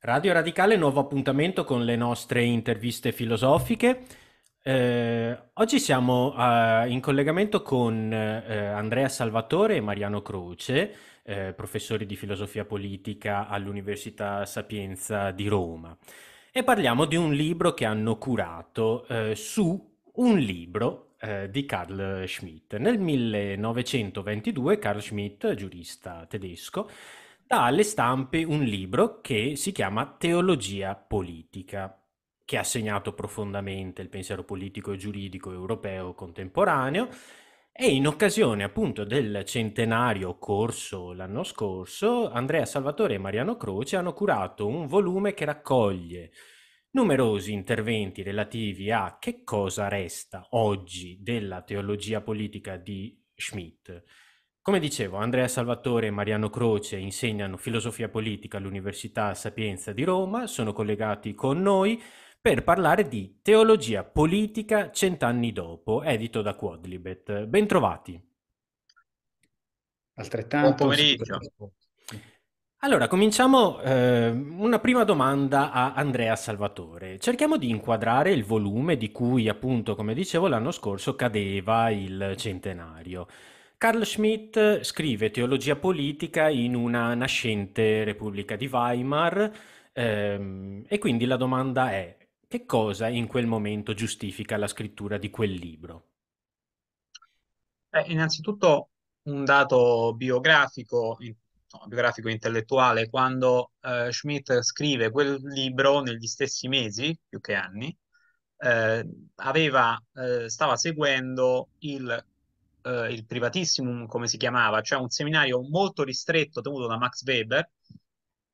Radio Radicale, nuovo appuntamento con le nostre interviste filosofiche. Eh, oggi siamo eh, in collegamento con eh, Andrea Salvatore e Mariano Croce, eh, professori di filosofia politica all'Università Sapienza di Roma. E parliamo di un libro che hanno curato eh, su un libro eh, di Carl Schmitt. Nel 1922 Carl Schmitt, giurista tedesco, dà alle stampe un libro che si chiama Teologia politica, che ha segnato profondamente il pensiero politico e giuridico europeo contemporaneo e in occasione appunto del centenario corso l'anno scorso, Andrea Salvatore e Mariano Croce hanno curato un volume che raccoglie numerosi interventi relativi a che cosa resta oggi della teologia politica di Schmidt. Come dicevo, Andrea Salvatore e Mariano Croce insegnano filosofia politica all'Università Sapienza di Roma, sono collegati con noi per parlare di Teologia politica cent'anni dopo, edito da Quadlibet. Bentrovati. Altrettanto. Buon pomeriggio. Allora, cominciamo eh, una prima domanda a Andrea Salvatore. Cerchiamo di inquadrare il volume di cui, appunto, come dicevo, l'anno scorso cadeva il centenario. Carl Schmitt scrive teologia politica in una nascente Repubblica di Weimar ehm, e quindi la domanda è che cosa in quel momento giustifica la scrittura di quel libro? Eh, innanzitutto un dato biografico, no, biografico intellettuale, quando eh, Schmidt scrive quel libro negli stessi mesi, più che anni, eh, aveva, eh, stava seguendo il eh, il privatissimum, come si chiamava, cioè un seminario molto ristretto tenuto da Max Weber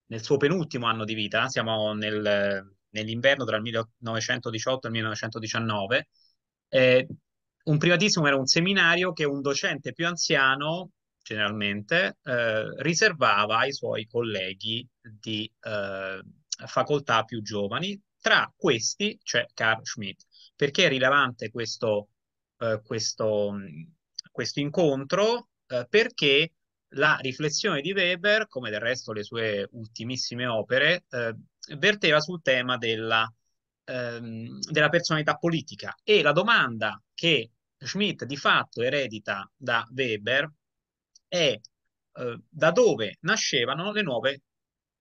nel suo penultimo anno di vita, siamo nel, nell'inverno tra il 1918 e il 1919. Eh, un privatissimo era un seminario che un docente più anziano, generalmente, eh, riservava ai suoi colleghi di eh, facoltà più giovani. Tra questi c'è Carl Schmitt. Perché è rilevante questo, eh, questo, questo incontro eh, perché la riflessione di Weber, come del resto le sue ultimissime opere, eh, verteva sul tema della, ehm, della, personalità politica e la domanda che Schmidt di fatto eredita da Weber è eh, da dove nascevano le nuove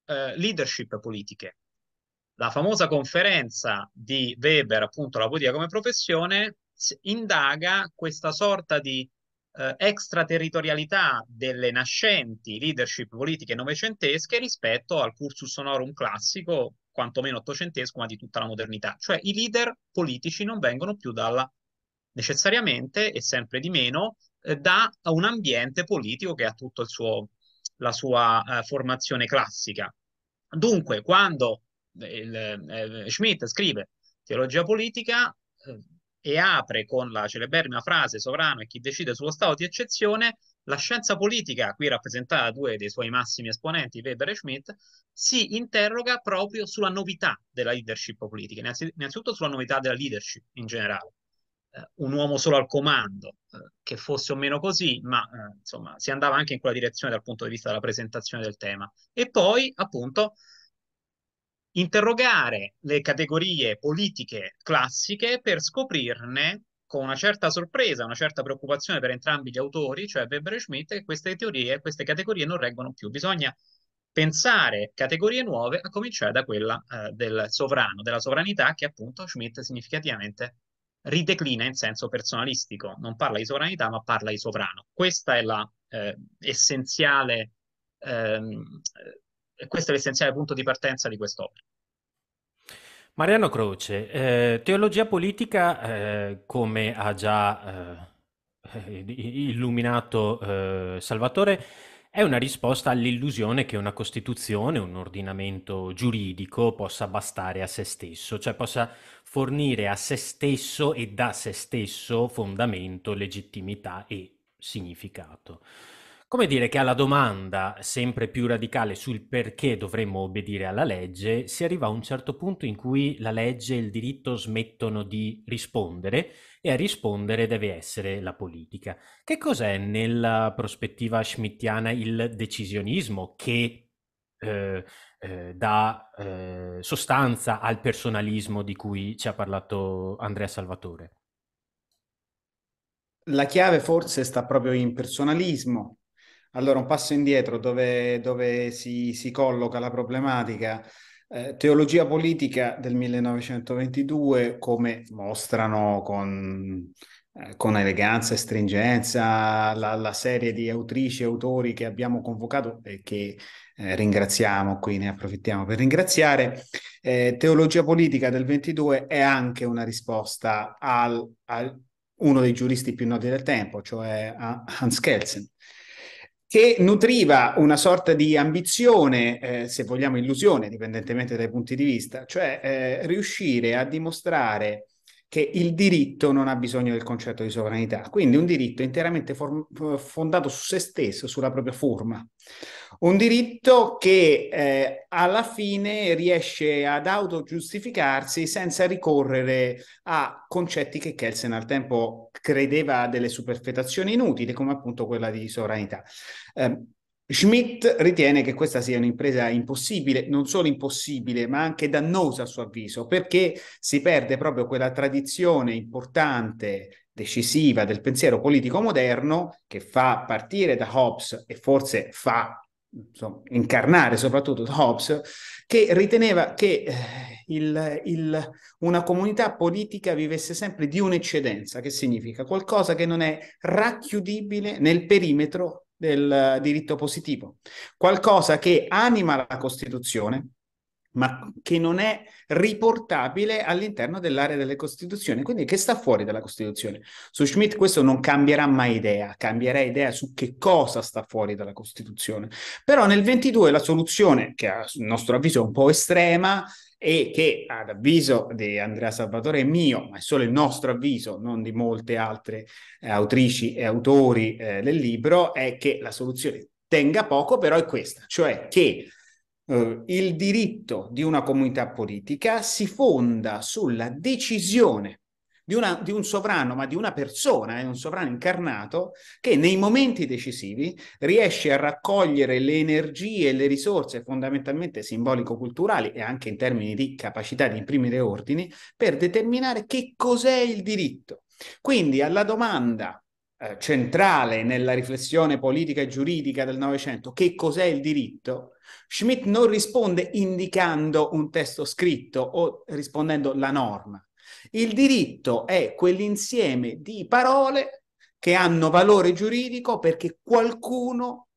eh, leadership politiche. La famosa conferenza di Weber, appunto la politica come professione, indaga questa sorta di eh, extraterritorialità delle nascenti leadership politiche novecentesche rispetto al cursus honorum classico, quantomeno ottocentesco, ma di tutta la modernità. Cioè i leader politici non vengono più dalla, necessariamente e sempre di meno eh, da un ambiente politico che ha tutta la sua eh, formazione classica. Dunque, quando eh, il, eh, Schmidt scrive Teologia politica, eh, e apre con la celeberrima frase sovrano e chi decide sullo stato di eccezione, la scienza politica, qui rappresentata da due dei suoi massimi esponenti, Weber e Schmidt, si interroga proprio sulla novità della leadership politica, innanzitutto sulla novità della leadership in generale. Eh, un uomo solo al comando, eh, che fosse o meno così, ma eh, insomma si andava anche in quella direzione dal punto di vista della presentazione del tema. E poi, appunto, interrogare le categorie politiche classiche per scoprirne con una certa sorpresa, una certa preoccupazione per entrambi gli autori, cioè Weber e Schmidt, che queste teorie, queste categorie non reggono più. Bisogna pensare categorie nuove, a cominciare da quella eh, del sovrano, della sovranità, che appunto Schmidt significativamente rideclina in senso personalistico. Non parla di sovranità, ma parla di sovrano. Questa è la eh, essenziale ehm, e questo è l'essenziale punto di partenza di quest'opera. Mariano Croce, eh, teologia politica, eh, come ha già eh, illuminato eh, Salvatore, è una risposta all'illusione che una Costituzione, un ordinamento giuridico possa bastare a se stesso, cioè possa fornire a se stesso e da se stesso fondamento, legittimità e significato come dire che alla domanda sempre più radicale sul perché dovremmo obbedire alla legge si arriva a un certo punto in cui la legge e il diritto smettono di rispondere e a rispondere deve essere la politica. Che cos'è nella prospettiva schmittiana il decisionismo che eh, eh, dà eh, sostanza al personalismo di cui ci ha parlato Andrea Salvatore? La chiave forse sta proprio in personalismo, allora, un passo indietro dove, dove si, si, colloca la problematica. Eh, teologia politica del 1922, come mostrano con, eh, con eleganza e stringenza la, la, serie di autrici e autori che abbiamo convocato e che eh, ringraziamo, qui ne approfittiamo per ringraziare, eh, teologia politica del 22 è anche una risposta al, al uno dei giuristi più noti del tempo, cioè eh, Hans Kelsen che nutriva una sorta di ambizione, eh, se vogliamo illusione, dipendentemente dai punti di vista, cioè eh, riuscire a dimostrare che il diritto non ha bisogno del concetto di sovranità, quindi un diritto interamente form- fondato su se stesso, sulla propria forma. Un diritto che eh, alla fine riesce ad autogiustificarsi senza ricorrere a concetti che Kelsen al tempo credeva delle superfetazioni inutili, come appunto quella di sovranità. Eh, Schmidt ritiene che questa sia un'impresa impossibile, non solo impossibile, ma anche dannosa a suo avviso, perché si perde proprio quella tradizione importante, decisiva del pensiero politico moderno che fa partire da Hobbes e forse fa insomma, incarnare soprattutto da Hobbes, che riteneva che eh, il, il, una comunità politica vivesse sempre di un'eccedenza, che significa qualcosa che non è racchiudibile nel perimetro del diritto positivo, qualcosa che anima la Costituzione, ma che non è riportabile all'interno dell'area delle Costituzioni, quindi che sta fuori dalla Costituzione. Su Schmidt questo non cambierà mai idea, cambierà idea su che cosa sta fuori dalla Costituzione. Però nel 22 la soluzione, che a nostro avviso è un po' estrema, e che ad avviso di Andrea Salvatore è mio, ma è solo il nostro avviso, non di molte altre eh, autrici e autori eh, del libro, è che la soluzione tenga poco, però è questa, cioè che eh, il diritto di una comunità politica si fonda sulla decisione di, una, di, un sovrano, ma di una persona, è un sovrano incarnato, che nei momenti decisivi riesce a raccogliere le energie e le risorse fondamentalmente simbolico-culturali e anche in termini di capacità di imprimere ordini per determinare che cos'è il diritto. Quindi alla domanda eh, centrale nella riflessione politica e giuridica del Novecento, che cos'è il diritto, Schmitt non risponde indicando un testo scritto o rispondendo la norma. Il diritto è quell'insieme di parole che hanno valore giuridico perché qualcuno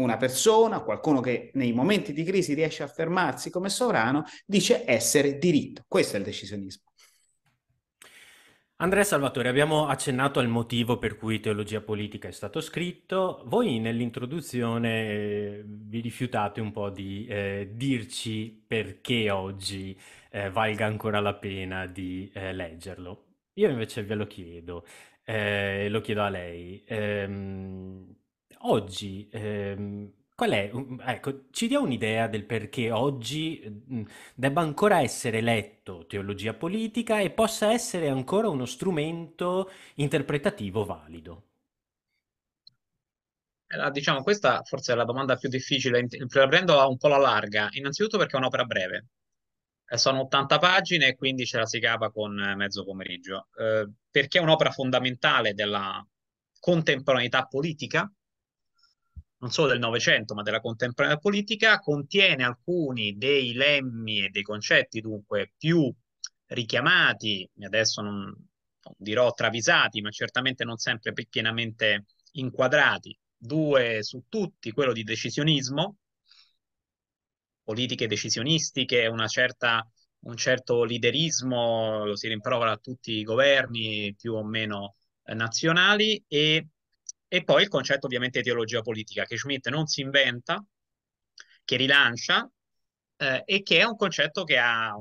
una persona, qualcuno che nei momenti di crisi riesce a fermarsi come sovrano, dice essere diritto. Questo è il decisionismo. Andrea Salvatore, abbiamo accennato al motivo per cui teologia politica è stato scritto. Voi nell'introduzione eh, vi rifiutate un po' di eh, dirci perché oggi eh, valga ancora la pena di eh, leggerlo. Io invece ve lo chiedo, eh, lo chiedo a lei. Ehm, oggi ehm, Qual è, ecco, ci dia un'idea del perché oggi debba ancora essere letto teologia politica e possa essere ancora uno strumento interpretativo valido? Eh, diciamo, questa forse è la domanda più difficile, la prendo un po' alla larga, innanzitutto perché è un'opera breve. Eh, sono 80 pagine e quindi ce la si capa con eh, mezzo pomeriggio, eh, perché è un'opera fondamentale della contemporaneità politica non solo del Novecento, ma della contemporanea politica, contiene alcuni dei lemmi e dei concetti dunque più richiamati, adesso non, non dirò travisati, ma certamente non sempre pienamente inquadrati. Due su tutti, quello di decisionismo, politiche decisionistiche, una certa, un certo liderismo, lo si rimprovera a tutti i governi più o meno eh, nazionali, e e poi il concetto ovviamente di teologia politica, che Schmitt non si inventa, che rilancia eh, e che è un concetto che ha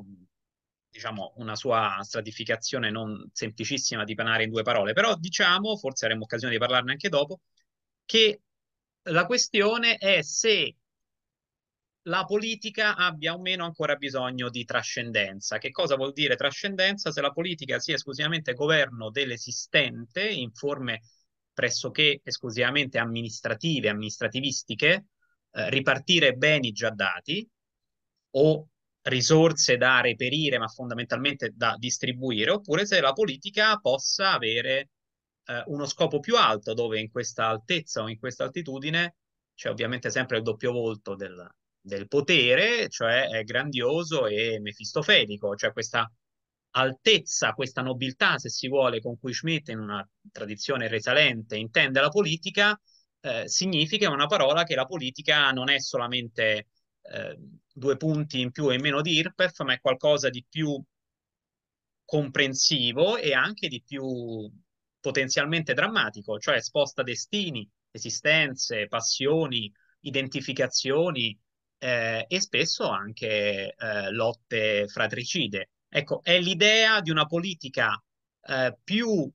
diciamo, una sua stratificazione non semplicissima di panare in due parole, però diciamo, forse avremo occasione di parlarne anche dopo, che la questione è se la politica abbia o meno ancora bisogno di trascendenza. Che cosa vuol dire trascendenza? Se la politica sia esclusivamente governo dell'esistente in forme pressoché esclusivamente amministrative, amministrativistiche, eh, ripartire beni già dati o risorse da reperire ma fondamentalmente da distribuire, oppure se la politica possa avere eh, uno scopo più alto dove in questa altezza o in questa altitudine c'è ovviamente sempre il doppio volto del, del potere, cioè è grandioso e mefistofelico, cioè questa altezza, questa nobiltà, se si vuole, con cui Schmitt in una tradizione risalente intende la politica, eh, significa una parola che la politica non è solamente eh, due punti in più e in meno di IRPEF, ma è qualcosa di più comprensivo e anche di più potenzialmente drammatico, cioè sposta destini, esistenze, passioni, identificazioni eh, e spesso anche eh, lotte fratricide. Ecco, è l'idea di una politica eh, più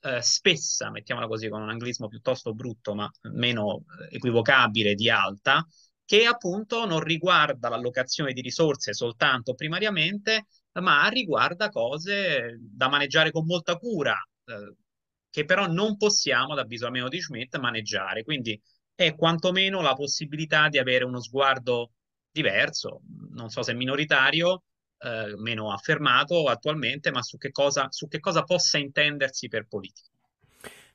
eh, spessa, mettiamola così con un anglismo piuttosto brutto ma meno eh, equivocabile di alta, che appunto non riguarda l'allocazione di risorse soltanto primariamente, ma riguarda cose da maneggiare con molta cura, eh, che però non possiamo, ad avviso almeno di Schmidt, maneggiare. Quindi è quantomeno la possibilità di avere uno sguardo diverso, non so se minoritario, eh, meno affermato attualmente, ma su che, cosa, su che cosa possa intendersi per politica.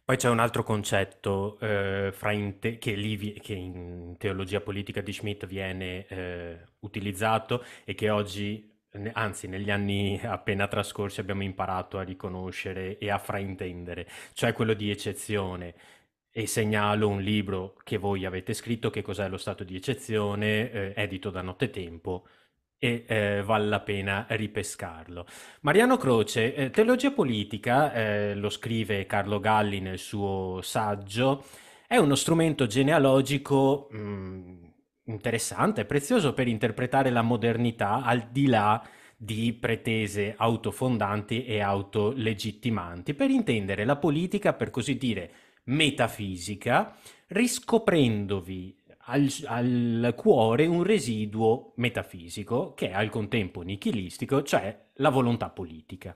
Poi c'è un altro concetto eh, te- che, vi- che, in teologia politica di Schmitt viene eh, utilizzato e che oggi, ne- anzi negli anni appena trascorsi, abbiamo imparato a riconoscere e a fraintendere, cioè quello di eccezione. E segnalo un libro che voi avete scritto, che cos'è lo stato di eccezione, eh, edito da Nottetempo, e eh, vale la pena ripescarlo. Mariano Croce, eh, Teologia politica, eh, lo scrive Carlo Galli nel suo saggio, è uno strumento genealogico mh, mm, interessante, prezioso per interpretare la modernità al di là di pretese autofondanti e autolegittimanti, per intendere la politica, per così dire, metafisica, riscoprendovi al, al, cuore un residuo metafisico che è al contempo nichilistico, cioè la volontà politica.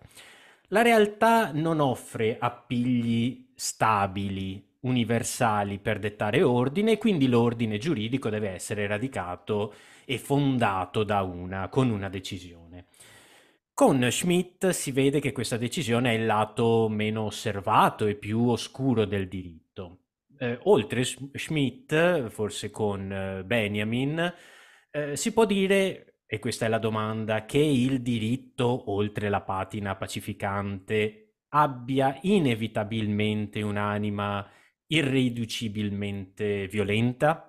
La realtà non offre appigli stabili, universali per dettare ordine, quindi l'ordine giuridico deve essere radicato e fondato una, con una decisione. Con Schmidt si vede che questa decisione è il lato meno osservato e più oscuro del diritto eh, oltre Schmidt, forse con eh, Benjamin, eh, si può dire, e questa è la domanda, che il diritto, oltre la patina pacificante, abbia inevitabilmente un'anima irriducibilmente violenta?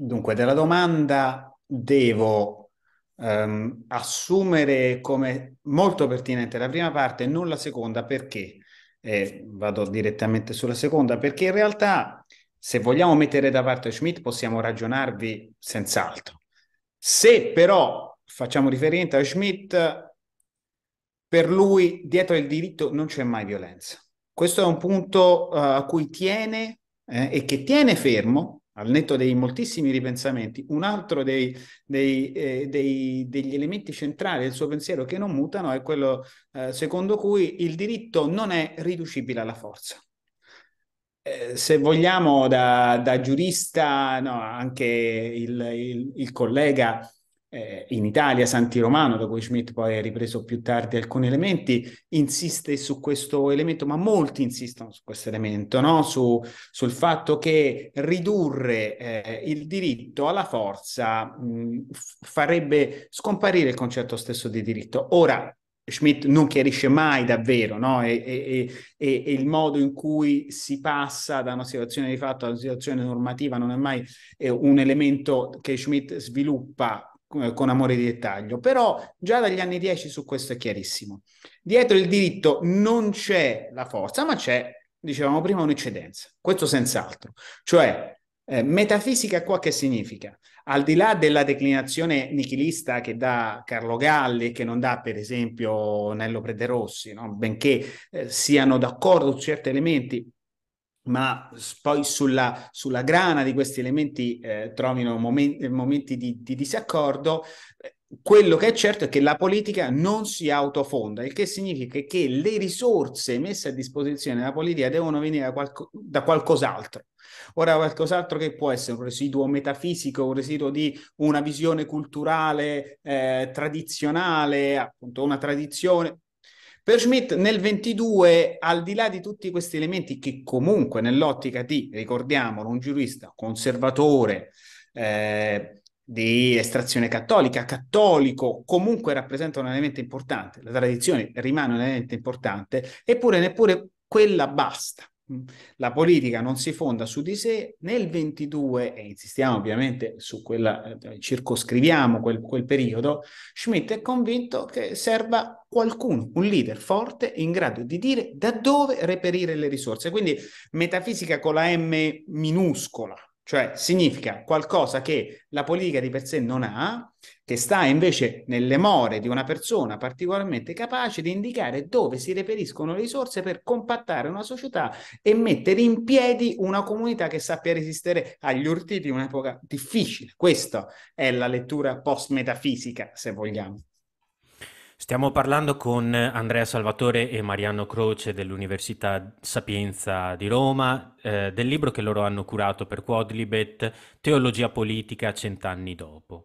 Dunque, della domanda devo ehm, assumere come molto pertinente la prima parte e non la seconda perché? eh, vado direttamente sulla seconda, perché in realtà se vogliamo mettere da parte Schmidt possiamo ragionarvi senz'altro. Se però facciamo riferimento a Schmidt, per lui dietro il diritto non c'è mai violenza. Questo è un punto uh, a cui tiene eh, e che tiene fermo al netto dei moltissimi ripensamenti, un altro dei, dei, eh, dei, degli elementi centrali del suo pensiero che non mutano è quello eh, secondo cui il diritto non è riducibile alla forza. Eh, se vogliamo, da, da giurista, no, anche il, il, il collega eh, in Italia, Santi Romano, da cui Schmidt poi ha ripreso più tardi alcuni elementi, insiste su questo elemento, ma molti insistono su questo elemento, no? su, sul fatto che ridurre eh, il diritto alla forza mh, farebbe scomparire il concetto stesso di diritto. Ora, Schmidt non chiarisce mai davvero no? e, e, e, e, il modo in cui si passa da una situazione di fatto a una situazione normativa non è mai eh, un elemento che Schmidt sviluppa eh, con amore di dettaglio, però già dagli anni 10 su questo è chiarissimo. Dietro il diritto non c'è la forza, ma c'è, dicevamo prima, un'eccedenza, questo senz'altro. Cioè, eh, metafisica qua che significa? Al di là della declinazione nichilista che dà Carlo Galli, che non dà per esempio Nello Prederossi, no? benché eh, siano d'accordo su certi elementi, ma poi sulla, sulla, grana di questi elementi eh, trovino momenti, momenti di, di, disaccordo. Quello che è certo è che la politica non si autofonda, il che significa che le risorse messe a disposizione della politica devono venire da, qualco, da qualcos'altro. Ora, qualcos'altro che può essere un residuo metafisico, un residuo di una visione culturale eh, tradizionale, appunto una tradizione, per Schmidt nel 22, al di là di tutti questi elementi che comunque nell'ottica di, ricordiamolo, un giurista conservatore eh, di estrazione cattolica, cattolico, comunque rappresenta un elemento importante, la tradizione rimane un elemento importante, eppure neppure quella basta. La politica non si fonda su di sé, nel 22, e insistiamo ovviamente su quella, eh, circoscriviamo quel, quel periodo, Schmidt è convinto che serva qualcuno, un leader forte in grado di dire da dove reperire le risorse. Quindi metafisica con la M minuscola, cioè significa qualcosa che la politica di per sé non ha, che sta invece nelle more di una persona particolarmente capace di indicare dove si reperiscono le risorse per compattare una società e mettere in piedi una comunità che sappia resistere agli urti di un'epoca difficile. Questa è la lettura post-metafisica, se vogliamo. Stiamo parlando con Andrea Salvatore e Mariano Croce dell'Università Sapienza di Roma eh, del libro che loro hanno curato per Quadlibet, Teologia politica cent'anni dopo.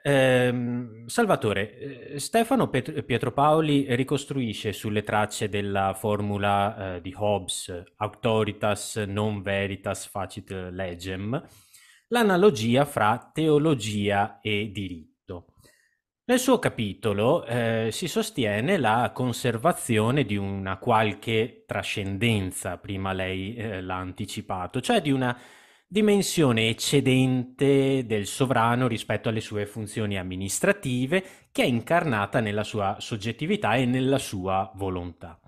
Ehm, eh, Salvatore, Stefano Pet- Pietropaoli ricostruisce sulle tracce della formula eh, di Hobbes, autoritas non veritas facit legem, l'analogia fra teologia e diritto. Nel suo capitolo eh, si sostiene la conservazione di una qualche trascendenza, prima lei eh, l'ha anticipato, cioè di una dimensione eccedente del sovrano rispetto alle sue funzioni amministrative, che è incarnata nella sua soggettività e nella sua volontà.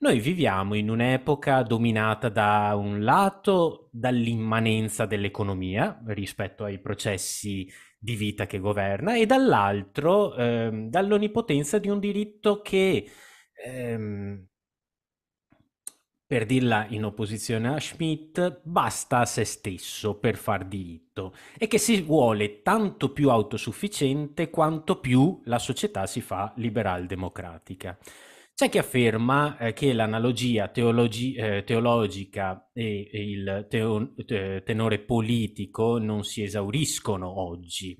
Noi viviamo in un'epoca dominata da un lato dall'immanenza dell'economia rispetto ai processi di vita che governa e dall'altro ehm, dall'onipotenza di un diritto che, ehm, per dirla in opposizione a Schmidt, basta a se stesso per far diritto e che si vuole tanto più autosufficiente quanto più la società si fa liberal democratica. C'è chi afferma eh, che l'analogia teologi- eh, teologica e, e il teo- tenore politico non si esauriscono oggi,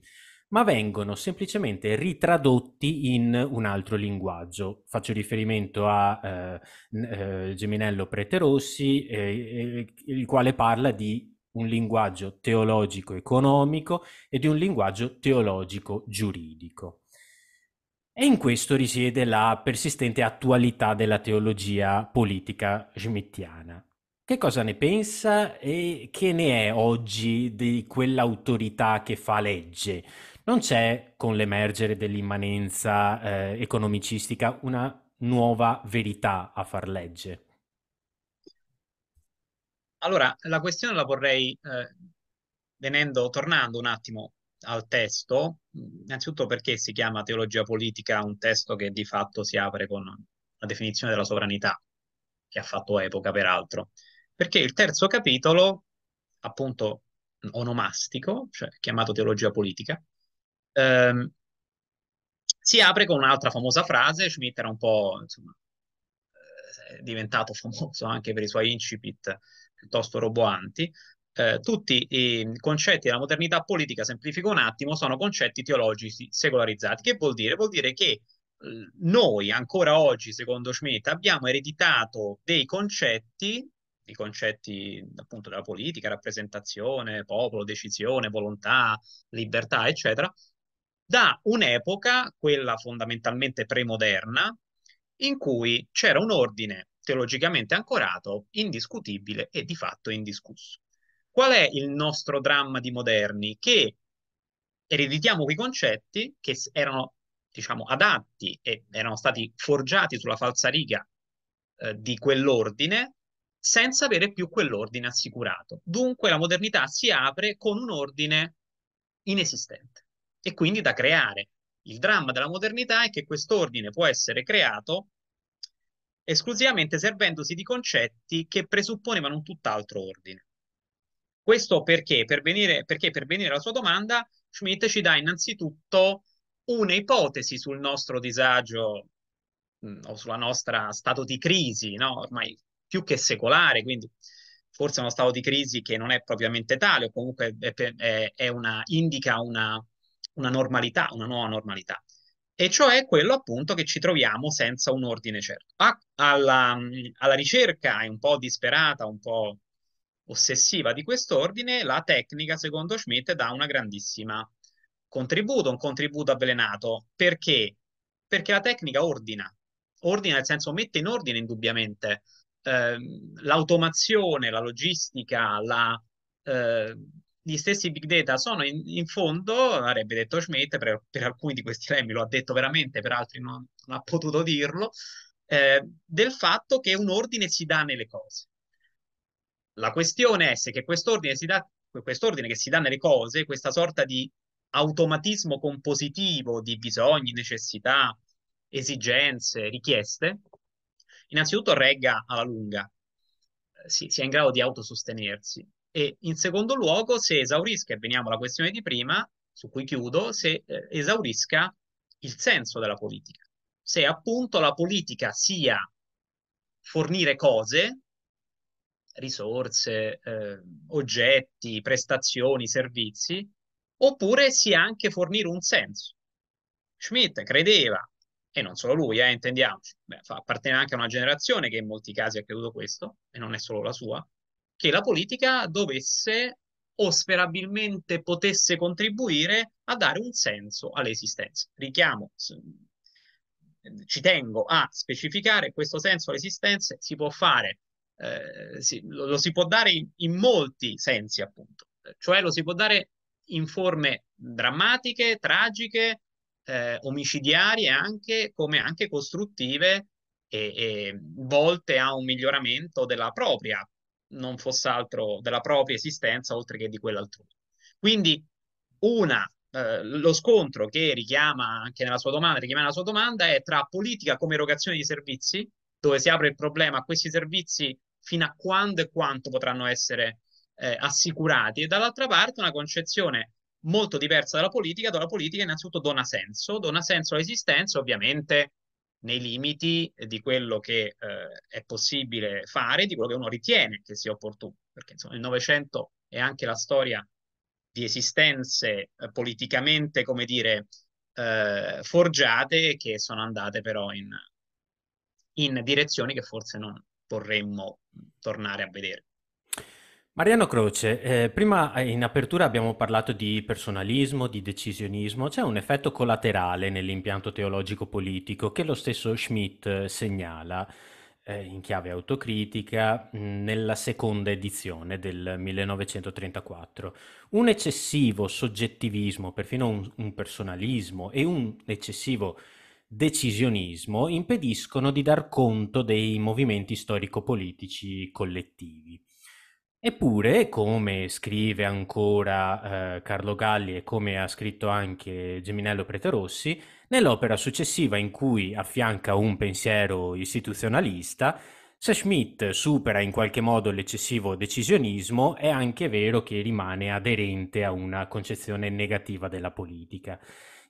ma vengono semplicemente ritradotti in un altro linguaggio. Faccio riferimento a eh, eh Geminello Preterossi, eh, eh, il quale parla di un linguaggio teologico economico e di un linguaggio teologico giuridico. E in questo risiede la persistente attualità della teologia politica schmittiana. Che cosa ne pensa e che ne è oggi di quell'autorità che fa legge? Non c'è, con l'emergere dell'immanenza eh, economicistica, una nuova verità a far legge? Allora, la questione la vorrei, eh, venendo, tornando un attimo al testo, innanzitutto perché si chiama teologia politica un testo che di fatto si apre con la definizione della sovranità, che ha fatto epoca peraltro, perché il terzo capitolo, appunto onomastico, cioè chiamato teologia politica, ehm, si apre con un'altra famosa frase, Schmitt era un po' insomma, eh, diventato famoso anche per i suoi incipit piuttosto roboanti, eh, tutti i concetti della modernità politica, semplifico un attimo, sono concetti teologici secolarizzati. Che vuol dire? Vuol dire che eh, noi ancora oggi, secondo Schmidt, abbiamo ereditato dei concetti, i concetti appunto della politica, rappresentazione, popolo, decisione, volontà, libertà, eccetera, da un'epoca, quella fondamentalmente premoderna, in cui c'era un ordine teologicamente ancorato, indiscutibile e di fatto indiscusso. Qual è il nostro dramma di moderni? Che ereditiamo quei concetti che erano, diciamo, adatti e erano stati forgiati sulla falsariga eh, di quell'ordine senza avere più quell'ordine assicurato. Dunque la modernità si apre con un ordine inesistente e quindi da creare. Il dramma della modernità è che quest'ordine può essere creato esclusivamente servendosi di concetti che presupponevano un tutt'altro ordine. Questo perché per, venire, perché per venire alla sua domanda, Schmidt ci dà innanzitutto un'ipotesi sul nostro disagio mh, mm, o sulla nostra stato di crisi, no? ormai più che secolare, quindi forse uno stato di crisi che non è propriamente tale o comunque è, è, è una, indica una, una normalità, una nuova normalità e cioè quello appunto che ci troviamo senza un ordine certo. Ah, alla, mm, alla, ricerca un po' disperata, un po' ossessiva di quest'ordine, la tecnica, secondo Schmidt, dà una grandissima contributo, un contributo avvelenato. Perché? Perché la tecnica ordina, ordina nel senso mette in ordine indubbiamente eh, l'automazione, la logistica, la, eh, gli stessi big data sono in, in fondo, avrebbe detto Schmidt, per, per, alcuni di questi temi lo ha detto veramente, per altri non, non ha potuto dirlo, eh, del fatto che un ordine si dà nelle cose. La questione è se che quest'ordine, si dà, quest'ordine che si dà nelle cose, questa sorta di automatismo compositivo di bisogni, necessità, esigenze, richieste, innanzitutto regga alla lunga, eh, si, sia in grado di autosostenersi e in secondo luogo se esaurisca, e veniamo alla questione di prima, su cui chiudo, se eh, esaurisca il senso della politica, se appunto la politica sia fornire cose risorse, eh, oggetti, prestazioni, servizi, oppure sia anche fornire un senso. Schmidt credeva, e non solo lui, eh, intendiamoci, beh, appartiene anche a una generazione che in molti casi ha creduto questo, e non è solo la sua, che la politica dovesse o sperabilmente potesse contribuire a dare un senso all'esistenza. Richiamo, ci tengo a specificare questo senso all'esistenza, si può fare eh, sì, lo, lo, si può dare in, in molti sensi, appunto, cioè lo si può dare in forme drammatiche, tragiche, eh, omicidiarie anche, come anche costruttive e, e, volte a un miglioramento della propria, non fosse altro della propria esistenza oltre che di quella altrui. Quindi una, eh, lo scontro che richiama anche nella sua domanda, richiama nella sua domanda è tra politica come erogazione di servizi, dove si apre il problema a questi servizi fino a quando e quanto potranno essere eh, assicurati, e dall'altra parte una concezione molto diversa dalla politica, dove la politica innanzitutto dona senso, dona senso all'esistenza, ovviamente nei limiti di quello che eh, è possibile fare, di quello che uno ritiene che sia opportuno, perché insomma il Novecento è anche la storia di esistenze eh, politicamente, come dire, eh, forgiate che sono andate però in, in direzioni che forse non, vorremmo tornare a vedere. Mariano Croce, eh, prima in apertura abbiamo parlato di personalismo, di decisionismo, c'è un effetto collaterale nell'impianto teologico politico che lo stesso Schmidt eh, segnala eh, in chiave autocritica mm, nella seconda edizione del 1934. Un eccessivo soggettivismo, perfino un, un personalismo e un eccessivo decisionismo impediscono di dar conto dei movimenti storico-politici collettivi. Eppure, come scrive ancora eh, Carlo Galli e come ha scritto anche Geminello Preterossi, nell'opera successiva in cui affianca un pensiero istituzionalista, se Schmidt supera in qualche modo l'eccessivo decisionismo, è anche vero che rimane aderente a una concezione negativa della politica.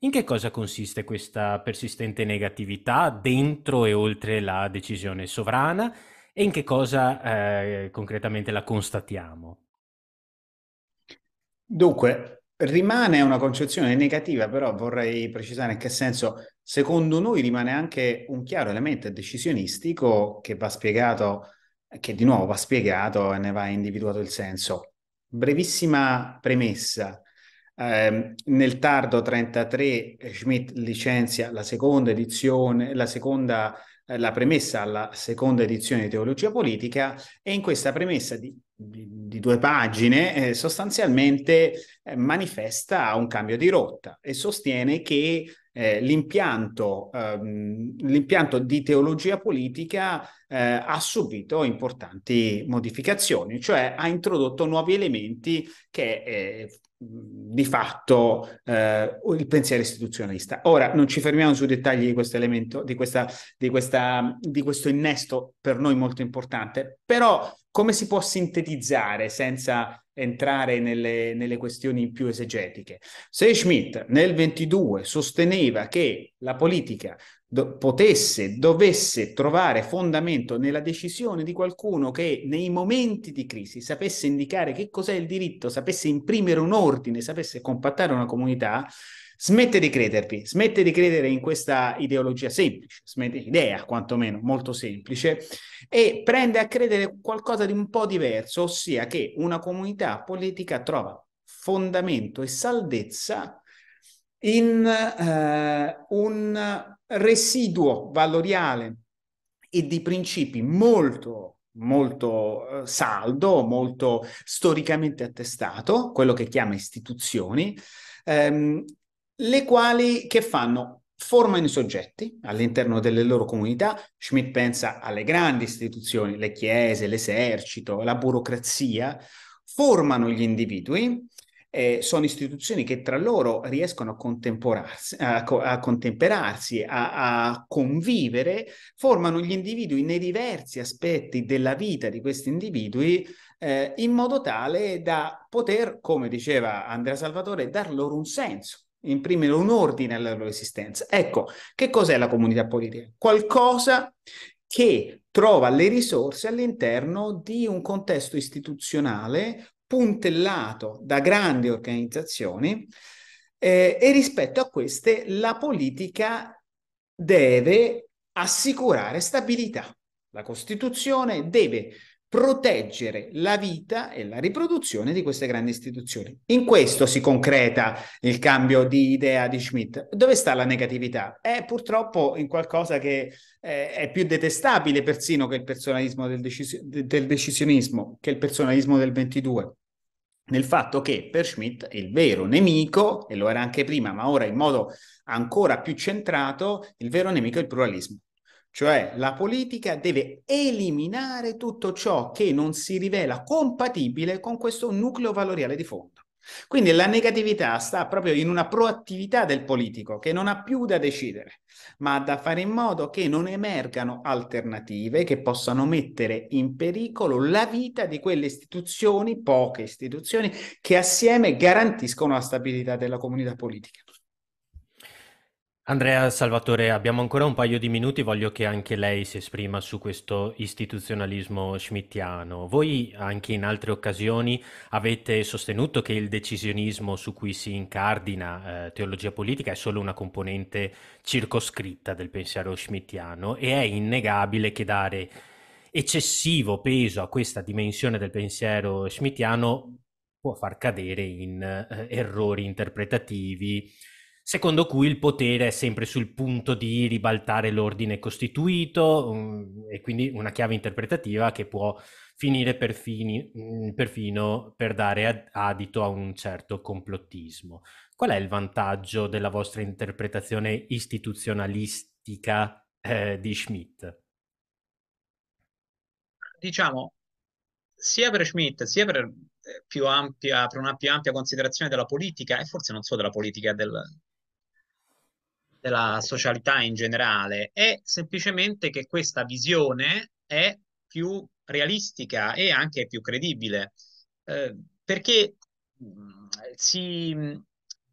In che cosa consiste questa persistente negatività dentro e oltre la decisione sovrana e in che cosa eh, concretamente la constatiamo? Dunque, rimane una concezione negativa, però vorrei precisare in che senso, secondo noi, rimane anche un chiaro elemento decisionistico che va spiegato, che di nuovo va spiegato e ne va individuato il senso. Brevissima premessa. Ehm, nel tardo 33 Schmidt licenzia la seconda edizione, la seconda eh, la premessa alla seconda edizione di Teologia Politica e in questa premessa di, di, di due pagine eh, sostanzialmente eh, manifesta un cambio di rotta e sostiene che eh, l'impianto, ehm, l'impianto, di teologia politica eh, ha subito importanti modificazioni, cioè ha introdotto nuovi elementi che eh, di fatto eh, il pensiero istituzionalista. Ora non ci fermiamo sui dettagli di questo elemento, di, questa, di, questa, di questo innesto per noi molto importante, però come si può sintetizzare senza entrare nelle, nelle, questioni più esegetiche. Se Schmidt nel 22 sosteneva che la politica do- potesse, dovesse trovare fondamento nella decisione di qualcuno che nei momenti di crisi sapesse indicare che cos'è il diritto, sapesse imprimere un ordine, sapesse compattare una comunità, Smette di credervi, smette di credere in questa ideologia semplice, smette, idea quantomeno molto semplice, e prende a credere qualcosa di un po' diverso, ossia che una comunità politica trova fondamento e saldezza in eh, un residuo valoriale e di principi molto molto eh, saldo, molto storicamente attestato, quello che chiama istituzioni, ehm, le quali che fanno? Formano i soggetti all'interno delle loro comunità. Schmidt pensa alle grandi istituzioni, le chiese, l'esercito, la burocrazia, formano gli individui. Eh, sono istituzioni che tra loro riescono a, a, a contemperarsi, a, a convivere, formano gli individui nei diversi aspetti della vita di questi individui eh, in modo tale da poter, come diceva Andrea Salvatore, dar loro un senso imprimere un ordine alla loro esistenza. Ecco, che cos'è la comunità politica? Qualcosa che trova le risorse all'interno di un contesto istituzionale puntellato da grandi organizzazioni eh, e rispetto a queste la politica deve assicurare stabilità. La Costituzione deve proteggere la vita e la riproduzione di queste grandi istituzioni. In questo si concreta il cambio di idea di Schmidt. Dove sta la negatività? È purtroppo in qualcosa che eh, è più detestabile persino che il personalismo del, decis- del decisionismo, che il personalismo del 22 nel fatto che per Schmidt il vero nemico, e lo era anche prima, ma ora in modo ancora più centrato, il vero nemico è il pluralismo. Cioè la politica deve eliminare tutto ciò che non si rivela compatibile con questo nucleo valoriale di fondo. Quindi la negatività sta proprio in una proattività del politico che non ha più da decidere, ma da fare in modo che non emergano alternative che possano mettere in pericolo la vita di quelle istituzioni, poche istituzioni, che assieme garantiscono la stabilità della comunità politica. Andrea Salvatore, abbiamo ancora un paio di minuti, voglio che anche lei si esprima su questo istituzionalismo schmittiano. Voi anche in altre occasioni avete sostenuto che il decisionismo su cui si incardina eh, teologia politica è solo una componente circoscritta del pensiero schmittiano e è innegabile che dare eccessivo peso a questa dimensione del pensiero schmittiano può far cadere in eh, errori interpretativi secondo cui il potere è sempre sul punto di ribaltare l'ordine costituito mm, e quindi una chiave interpretativa che può finire mm, perfino per dare adito a un certo complottismo. Qual è il vantaggio della vostra interpretazione istituzionalistica eh, di Schmidt? Diciamo, sia per Schmidt sia per, eh, ampia, per una più ampia considerazione della politica e forse non solo della politica, del, della socialità in generale, è semplicemente che questa visione è più realistica e anche più credibile, eh, perché mm, si,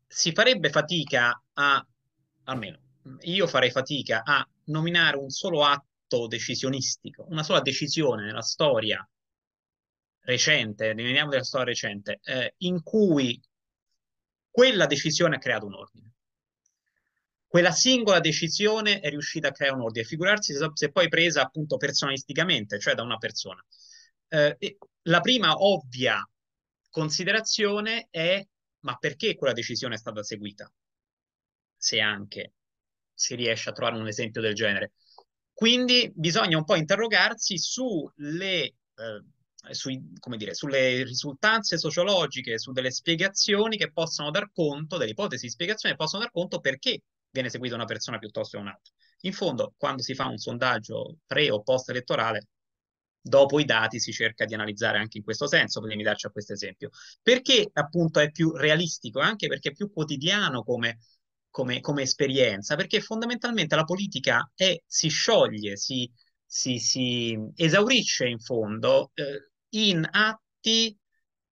si farebbe fatica a, almeno io farei fatica a nominare un solo atto decisionistico, una sola decisione nella storia recente, rimaniamo della storia recente, eh, in cui quella decisione ha creato un ordine quella singola decisione è riuscita a creare un ordine, figurarsi se, se poi presa appunto personalisticamente, cioè da una persona. Eh, la prima ovvia considerazione è ma perché quella decisione è stata seguita? Se anche si riesce a trovare un esempio del genere. Quindi bisogna un po' interrogarsi sulle, eh, sui, dire, sulle risultanze sociologiche, su delle spiegazioni che possono dar conto, delle ipotesi di spiegazione che possono dar conto perché viene seguita una persona piuttosto che un'altra. In fondo, quando si fa un sondaggio pre o post elettorale, dopo i dati si cerca di analizzare anche in questo senso, per limitarci a questo esempio. Perché appunto è più realistico, anche perché è più quotidiano come, come, come esperienza, perché fondamentalmente la politica è, si scioglie, si, si, si esaurisce in fondo eh, in atti,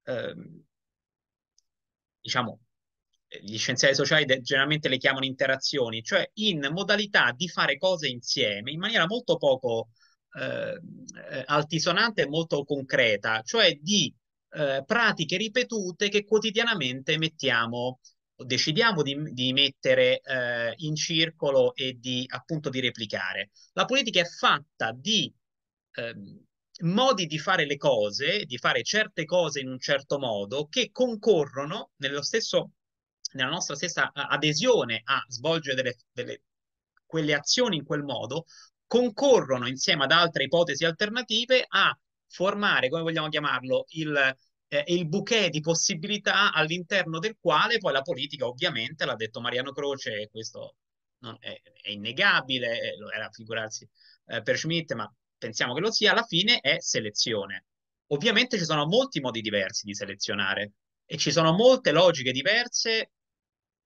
eh, diciamo, gli scienziati sociali de- generalmente le chiamano interazioni, cioè in modalità di fare cose insieme in maniera molto poco eh, eh, altisonante e molto concreta, cioè di eh, pratiche ripetute che quotidianamente mettiamo decidiamo di, di mettere eh, in circolo e di appunto di replicare. La politica è fatta di ehm, modi di fare le cose, di fare certe cose in un certo modo che concorrono nello stesso nella nostra stessa adesione a svolgere delle, delle, quelle azioni in quel modo, concorrono insieme ad altre ipotesi alternative a formare, come vogliamo chiamarlo, il, eh, il bouquet di possibilità all'interno del quale poi la politica, ovviamente, l'ha detto Mariano Croce, questo è, è, innegabile, eh, lo era figurarsi eh, per Schmidt, ma pensiamo che lo sia, alla fine è selezione. Ovviamente ci sono molti modi diversi di selezionare e ci sono molte logiche diverse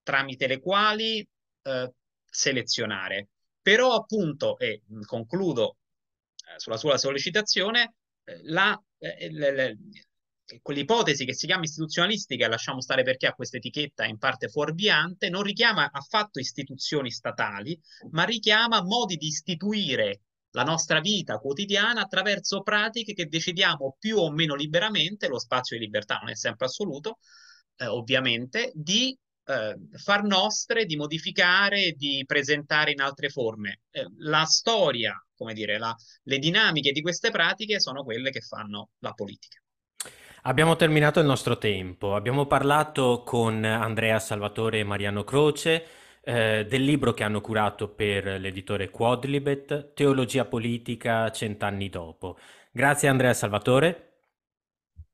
tramite le quali eh, selezionare. Però appunto, e concludo eh, sulla sua sollecitazione, eh, la, eh, eh, le, le, quell'ipotesi che si chiama istituzionalistica, lasciamo stare perché ha questa etichetta in parte fuorviante, non richiama affatto istituzioni statali, ma richiama modi di istituire la nostra vita quotidiana attraverso pratiche che decidiamo più o meno liberamente, lo spazio di libertà non è sempre assoluto, eh, ovviamente, di eh, far nostre, di modificare, di presentare in altre forme. Eh, la storia, come dire, la, le dinamiche di queste pratiche sono quelle che fanno la politica. Abbiamo terminato il nostro tempo, abbiamo parlato con Andrea Salvatore e Mariano Croce eh, del libro che hanno curato per l'editore Quadlibet, Teologia politica cent'anni dopo. Grazie Andrea Salvatore.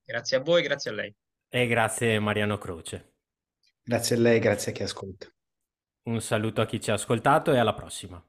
Grazie a voi, grazie a lei. E grazie Mariano Croce. Grazie a lei, grazie a chi ascolta. Un saluto a chi ci ha ascoltato e alla prossima.